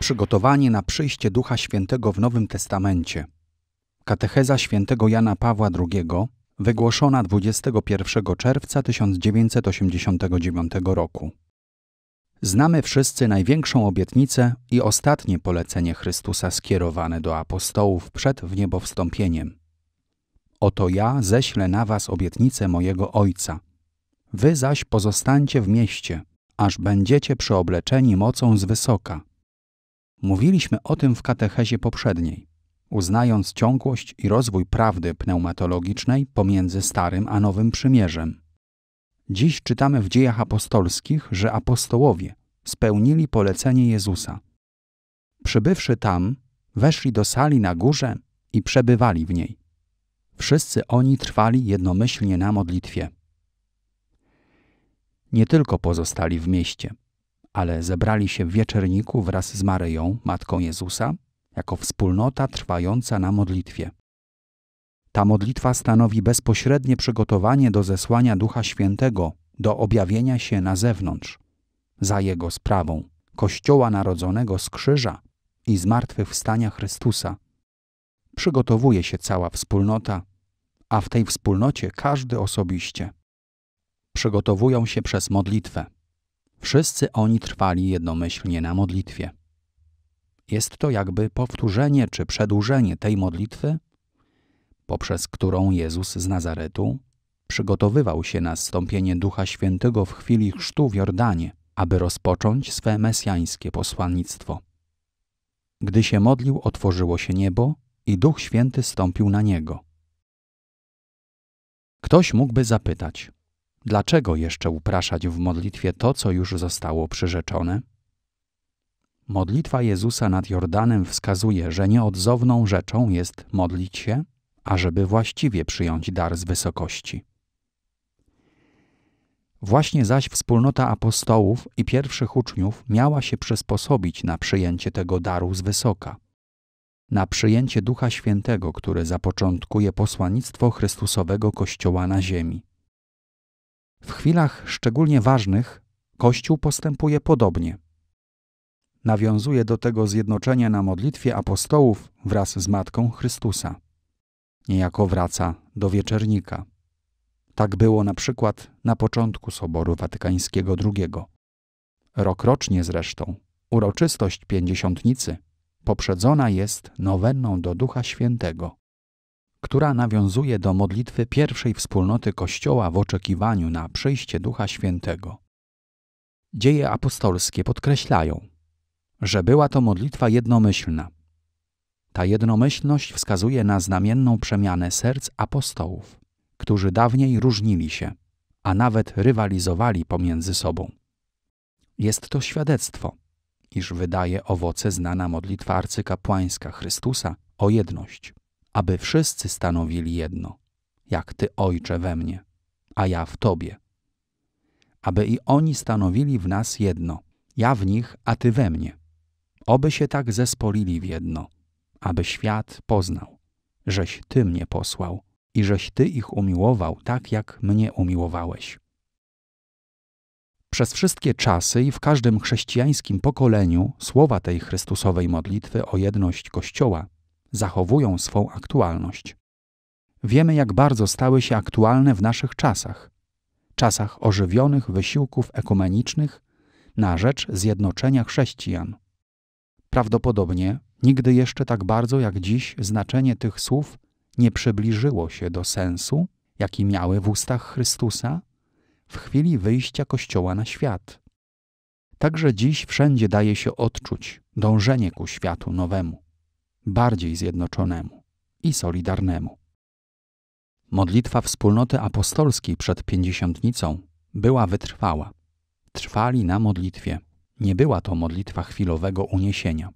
Przygotowanie na przyjście Ducha Świętego w Nowym Testamencie. Katecheza świętego Jana Pawła II, wygłoszona 21 czerwca 1989 roku. Znamy wszyscy największą obietnicę i ostatnie polecenie Chrystusa skierowane do apostołów przed wniebowstąpieniem. Oto ja ześlę na was obietnicę mojego Ojca. Wy zaś pozostańcie w mieście, aż będziecie przeobleczeni mocą z wysoka – Mówiliśmy o tym w katechezie poprzedniej, uznając ciągłość i rozwój prawdy pneumatologicznej pomiędzy Starym a Nowym Przymierzem. Dziś czytamy w dziejach apostolskich, że apostołowie spełnili polecenie Jezusa. Przybywszy tam, weszli do sali na górze i przebywali w niej. Wszyscy oni trwali jednomyślnie na modlitwie. Nie tylko pozostali w mieście – ale zebrali się w wieczerniku wraz z Maryją, matką Jezusa, jako wspólnota trwająca na modlitwie. Ta modlitwa stanowi bezpośrednie przygotowanie do zesłania Ducha Świętego, do objawienia się na zewnątrz. Za jego sprawą Kościoła Narodzonego z Krzyża i zmartwychwstania Chrystusa przygotowuje się cała wspólnota, a w tej wspólnocie każdy osobiście. Przygotowują się przez modlitwę. Wszyscy oni trwali jednomyślnie na modlitwie. Jest to jakby powtórzenie czy przedłużenie tej modlitwy, poprzez którą Jezus z Nazaretu przygotowywał się na zstąpienie Ducha Świętego w chwili chrztu w Jordanie, aby rozpocząć swe mesjańskie posłannictwo. Gdy się modlił, otworzyło się niebo i Duch Święty stąpił na niego. Ktoś mógłby zapytać: Dlaczego jeszcze upraszać w modlitwie to, co już zostało przyrzeczone? Modlitwa Jezusa nad Jordanem wskazuje, że nieodzowną rzeczą jest modlić się, ażeby właściwie przyjąć dar z wysokości. Właśnie zaś wspólnota apostołów i pierwszych uczniów miała się przysposobić na przyjęcie tego daru z wysoka, na przyjęcie Ducha Świętego, który zapoczątkuje posłannictwo Chrystusowego Kościoła na ziemi. W chwilach szczególnie ważnych Kościół postępuje podobnie. Nawiązuje do tego zjednoczenia na modlitwie apostołów wraz z Matką Chrystusa. Niejako wraca do wieczernika. Tak było na przykład na początku Soboru Watykańskiego II. Rokrocznie zresztą uroczystość pięćdziesiątnicy poprzedzona jest nowenną do Ducha Świętego która nawiązuje do modlitwy pierwszej wspólnoty Kościoła w oczekiwaniu na przyjście Ducha Świętego. Dzieje apostolskie podkreślają, że była to modlitwa jednomyślna. Ta jednomyślność wskazuje na znamienną przemianę serc apostołów, którzy dawniej różnili się, a nawet rywalizowali pomiędzy sobą. Jest to świadectwo, iż wydaje owoce znana modlitwa arcykapłańska Chrystusa o jedność aby wszyscy stanowili jedno, jak Ty, Ojcze, we mnie, a ja w Tobie. Aby i oni stanowili w nas jedno, ja w nich, a Ty we mnie. Oby się tak zespolili w jedno, aby świat poznał, żeś Ty mnie posłał i żeś Ty ich umiłował tak, jak mnie umiłowałeś. Przez wszystkie czasy i w każdym chrześcijańskim pokoleniu słowa tej Chrystusowej modlitwy o jedność Kościoła zachowują swą aktualność. Wiemy, jak bardzo stały się aktualne w naszych czasach czasach ożywionych wysiłków ekumenicznych na rzecz zjednoczenia chrześcijan. Prawdopodobnie nigdy jeszcze tak bardzo jak dziś znaczenie tych słów nie przybliżyło się do sensu, jaki miały w ustach Chrystusa w chwili wyjścia Kościoła na świat. Także dziś wszędzie daje się odczuć dążenie ku światu nowemu bardziej zjednoczonemu i solidarnemu. Modlitwa wspólnoty apostolskiej przed pięćdziesiątnicą była wytrwała. Trwali na modlitwie. Nie była to modlitwa chwilowego uniesienia.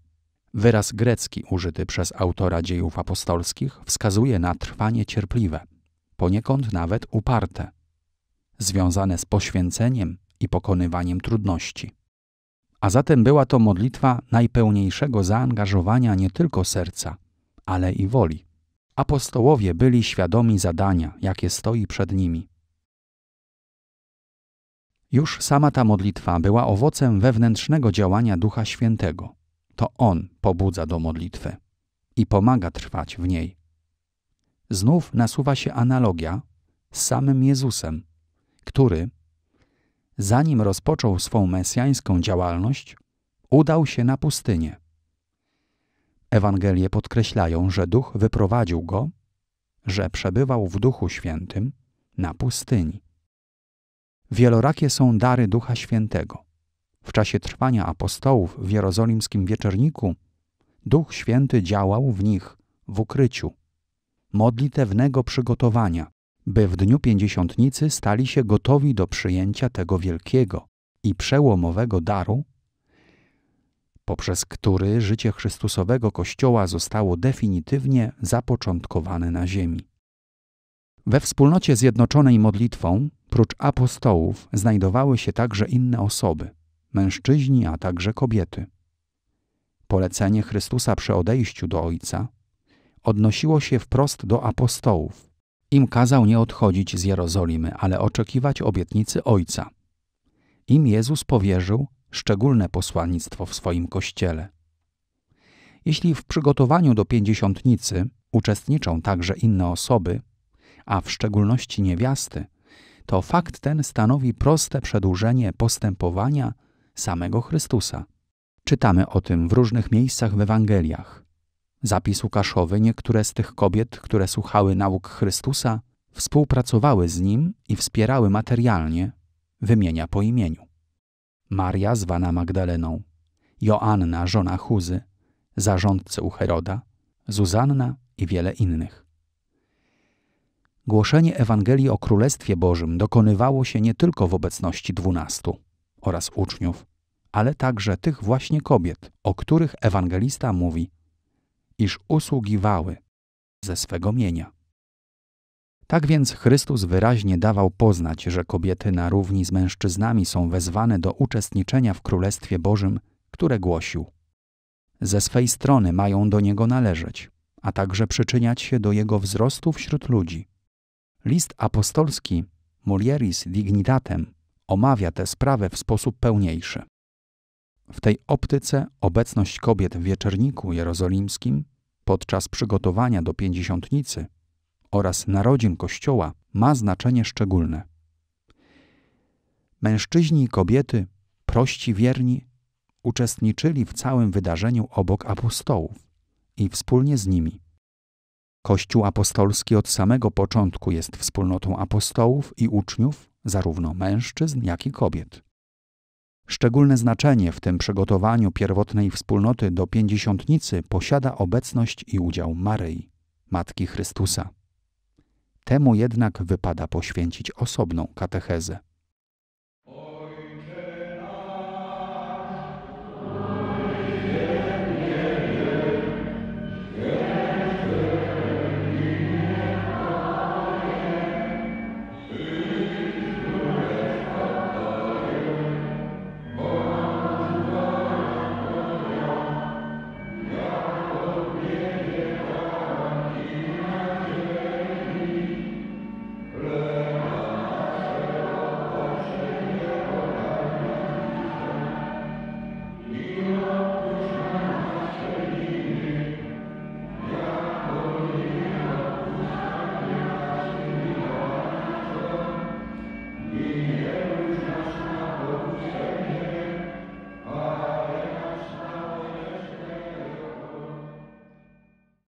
Wyraz grecki użyty przez autora dziejów apostolskich wskazuje na trwanie cierpliwe, poniekąd nawet uparte, związane z poświęceniem i pokonywaniem trudności. A zatem była to modlitwa najpełniejszego zaangażowania nie tylko serca, ale i woli. Apostołowie byli świadomi zadania, jakie stoi przed nimi. Już sama ta modlitwa była owocem wewnętrznego działania Ducha Świętego. To On pobudza do modlitwy i pomaga trwać w niej. Znów nasuwa się analogia z samym Jezusem, który zanim rozpoczął swą mesjańską działalność, udał się na pustynię. Ewangelie podkreślają, że duch wyprowadził go, że przebywał w Duchu Świętym na pustyni. Wielorakie są dary Ducha Świętego. W czasie trwania apostołów w jerozolimskim wieczorniku Duch Święty działał w nich w ukryciu, modlitewnego przygotowania, by w dniu pięćdziesiątnicy stali się gotowi do przyjęcia tego wielkiego i przełomowego daru, poprzez który życie Chrystusowego Kościoła zostało definitywnie zapoczątkowane na ziemi. We wspólnocie zjednoczonej modlitwą, prócz apostołów, znajdowały się także inne osoby, mężczyźni, a także kobiety. Polecenie Chrystusa przy odejściu do Ojca odnosiło się wprost do apostołów – im kazał nie odchodzić z Jerozolimy, ale oczekiwać obietnicy Ojca. Im Jezus powierzył szczególne posłannictwo w swoim kościele. Jeśli w przygotowaniu do pięćdziesiątnicy uczestniczą także inne osoby, a w szczególności niewiasty, to fakt ten stanowi proste przedłużenie postępowania samego Chrystusa. Czytamy o tym w różnych miejscach w Ewangeliach. Zapis Łukaszowy niektóre z tych kobiet, które słuchały nauk Chrystusa, współpracowały z nim i wspierały materialnie, wymienia po imieniu. Maria zwana Magdaleną, Joanna żona Chuzy, zarządcę u Heroda, Zuzanna i wiele innych. Głoszenie Ewangelii o Królestwie Bożym dokonywało się nie tylko w obecności dwunastu oraz uczniów, ale także tych właśnie kobiet, o których ewangelista mówi – iż usługiwały ze swego mienia. Tak więc Chrystus wyraźnie dawał poznać, że kobiety na równi z mężczyznami są wezwane do uczestniczenia w Królestwie Bożym, które głosił. Ze swej strony mają do Niego należeć, a także przyczyniać się do Jego wzrostu wśród ludzi. List apostolski Mulieris Dignitatem omawia tę sprawę w sposób pełniejszy. W tej optyce obecność kobiet w wieczorniku jerozolimskim podczas przygotowania do pięćdziesiątnicy oraz narodzin Kościoła ma znaczenie szczególne. Mężczyźni i kobiety, prości wierni, uczestniczyli w całym wydarzeniu obok apostołów i wspólnie z nimi. Kościół apostolski od samego początku jest wspólnotą apostołów i uczniów, zarówno mężczyzn, jak i kobiet. Szczególne znaczenie w tym przygotowaniu pierwotnej wspólnoty do pięćdziesiątnicy posiada obecność i udział Maryi, Matki Chrystusa. Temu jednak wypada poświęcić osobną katechezę.